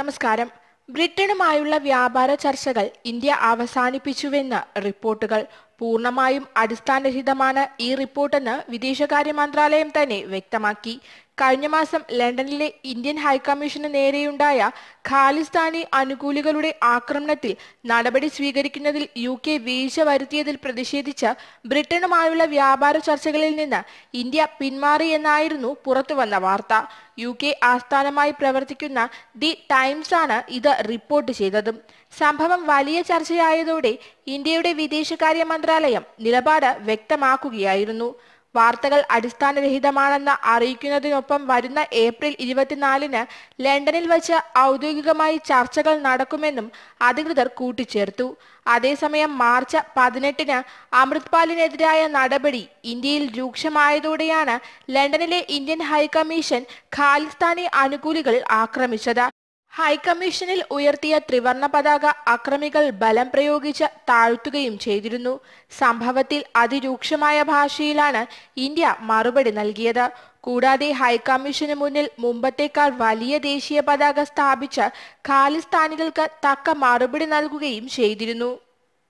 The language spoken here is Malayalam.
നമസ്കാരം ബ്രിട്ടനുമായുള്ള വ്യാപാര ചർച്ചകൾ ഇന്ത്യ അവസാനിപ്പിച്ചുവെന്ന് റിപ്പോർട്ടുകൾ പൂർണ്ണമായും അടിസ്ഥാനരഹിതമാണ് ഈ റിപ്പോർട്ടെന്ന് വിദേശകാര്യ മന്ത്രാലയം തന്നെ വ്യക്തമാക്കി കഴിഞ്ഞ മാസം ലണ്ടനിലെ ഇന്ത്യൻ ഹൈക്കമ്മീഷന് നേരെയുണ്ടായ ഖാലിസ്ഥാനി അനുകൂലികളുടെ ആക്രമണത്തിൽ നടപടി സ്വീകരിക്കുന്നതിൽ യു കെ വീഴ്ച വരുത്തിയതിൽ പ്രതിഷേധിച്ച് ബ്രിട്ടനുമായുള്ള വ്യാപാര ചർച്ചകളിൽ നിന്ന് ഇന്ത്യ പിന്മാറി എന്നായിരുന്നു പുറത്തുവന്ന വാർത്ത യു കെ ആസ്ഥാനമായി പ്രവർത്തിക്കുന്ന ദി ടൈംസാണ് ഇത് റിപ്പോർട്ട് ചെയ്തതും സംഭവം വലിയ ചർച്ചയായതോടെ ഇന്ത്യയുടെ വിദേശകാര്യ മന്ത്രാലയം നിലപാട് വ്യക്തമാക്കുകയായിരുന്നു വാർത്തകൾ അടിസ്ഥാനരഹിതമാണെന്ന് അറിയിക്കുന്നതിനൊപ്പം വരുന്ന ഏപ്രിൽ ഇരുപത്തിനാലിന് ലണ്ടനിൽ വച്ച് ഔദ്യോഗികമായി ചർച്ചകൾ നടക്കുമെന്നും അധികൃതർ കൂട്ടിച്ചേർത്തു അതേസമയം മാർച്ച് പതിനെട്ടിന് അമൃത്പാലിനെതിരായ നടപടി ഇന്ത്യയിൽ രൂക്ഷമായതോടെയാണ് ലണ്ടനിലെ ഇന്ത്യൻ ഹൈക്കമ്മീഷൻ ഖാലിസ്ഥാനി അനുകൂലികൾ ആക്രമിച്ചത് ഹൈക്കമ്മീഷനിൽ ഉയർത്തിയ ത്രിവർണ പതാക അക്രമികൾ ബലം പ്രയോഗിച്ച് താഴ്ത്തുകയും ചെയ്തിരുന്നു സംഭവത്തിൽ അതിരൂക്ഷമായ ഭാഷയിലാണ് ഇന്ത്യ മറുപടി നൽകിയത് കൂടാതെ ഹൈക്കമ്മീഷന് മുന്നിൽ മുമ്പത്തേക്കാൾ വലിയ ദേശീയ പതാക സ്ഥാപിച്ച് ഖാലിസ്ഥാനികൾക്ക് തക്ക മറുപടി നൽകുകയും ചെയ്തിരുന്നു